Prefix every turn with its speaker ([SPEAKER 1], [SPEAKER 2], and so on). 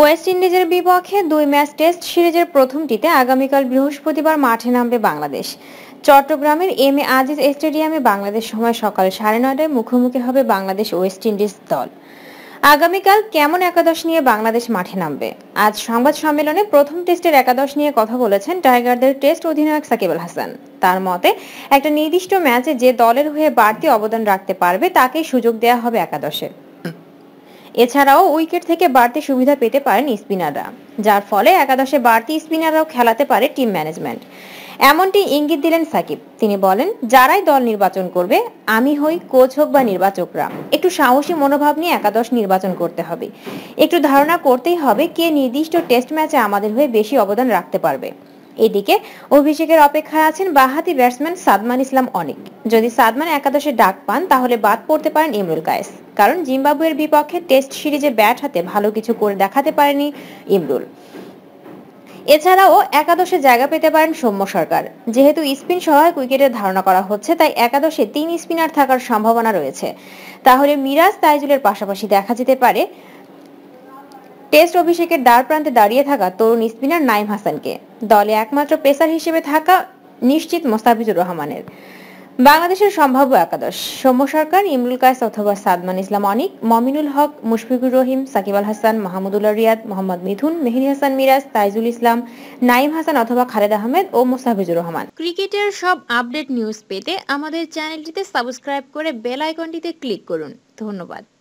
[SPEAKER 1] West ইন্ডিজের বিপক্ষে দুই ম্যাচ টেস্ট সিরিজের প্রথমটিতে আগামীকাল বৃহস্পতিবার মাঠে নামবে বাংলাদেশ চট্টগ্রামের এম এ আজিজ স্টেডিয়ামে বাংলাদেশ সময় সকাল সাড়ে নয়টায় মুখোমুখি হবে বাংলাদেশ ওয়েস্ট ইন্ডিজ দল আগামীকাল কেমন একাদশ নিয়ে বাংলাদেশ মাঠে নামবে আজ সংবাদ সম্মেলনে প্রথম টেস্টের একাদশ নিয়ে কথা বলেছেন টাইগারদের টেস্ট অধিনায়ক সাকিবুল হাসান তার মতে একটা নির্দিষ্ট ম্যাচে যে দলের হয়ে বাড়তি অবদান রাখতে পারবে তাকেই সুযোগ দেয়া হবে একাদশে এছাড়াও উইকেট থেকে বাড়তি সুবিধা পেতে পারেন স্পিনাররা যার ফলে একাদশে বাড়তি স্পিনাররাও খেলাতে পারে টিম ম্যানেজমেন্ট এমনটি ইঙ্গিত দিলেন সাকিব তিনি বলেন যারাই দল নির্বাচন করবে আমি হই কোচ হোক বা নির্বাচকরা একটু সাহসী মনোভাব নিয়ে একাদশ নির্বাচন করতে হবে একটু ধারণা করতেই হবে কে নির্দিষ্ট টেস্ট ম্যাচে আমাদের হয়ে বেশি অবদান রাখতে পারবে এদিকে অভিষেকের অপেক্ষায় আছেন বাহাতি ব্যাটসম্যান সাদমান ইসলাম অনেক যদি সাদমান একাদশে ডাক পান তাহলে বাদ পড়তে পারেন ইমরুল কায়েস কারণ জিম্বাবুয়ের বিপক্ষে টেস্ট সিরিজে ব্যাট হাতে ভালো কিছু করে দেখাতে পারেনি ইমরুল এছাড়াও একাদশে জায়গা পেতে পারেন সৌম্য সরকার যেহেতু স্পিন সহায়ক উইকেটের ধারণা করা হচ্ছে তাই একাদশে তিন স্পিনার থাকার সম্ভাবনা রয়েছে তাহলে মিরাজ তাইজুলের পাশাপাশি দেখা যেতে পারে টেস্ট অভিষেকের দ্বার প্রান্তে দাঁড়িয়ে থাকা তরুণ স্পিনার নাইম হাসানকে দলে একমাত্র পেসার হিসেবে থাকা নিশ্চিত মোস্তাফিজুর রহমানের বাংলাদেশের সম্ভাব্য একাদশ সৌম্য সরকার ইমরুল কায়েস অথবা সাদমান ইসলাম অনিক মমিনুল হক মুশফিকুর রহিম সাকিব আল হাসান মাহমুদুল্লাহ রিয়াদ মোহাম্মদ মিথুন মেহেদি হাসান মিরাজ তাইজুল ইসলাম নাইম হাসান অথবা খালেদ আহমেদ ও মোস্তাফিজুর রহমান ক্রিকেটের সব আপডেট নিউজ পেতে আমাদের চ্যানেলটিতে সাবস্ক্রাইব করে বেল আইকনটিতে ক্লিক করুন ধন্যবাদ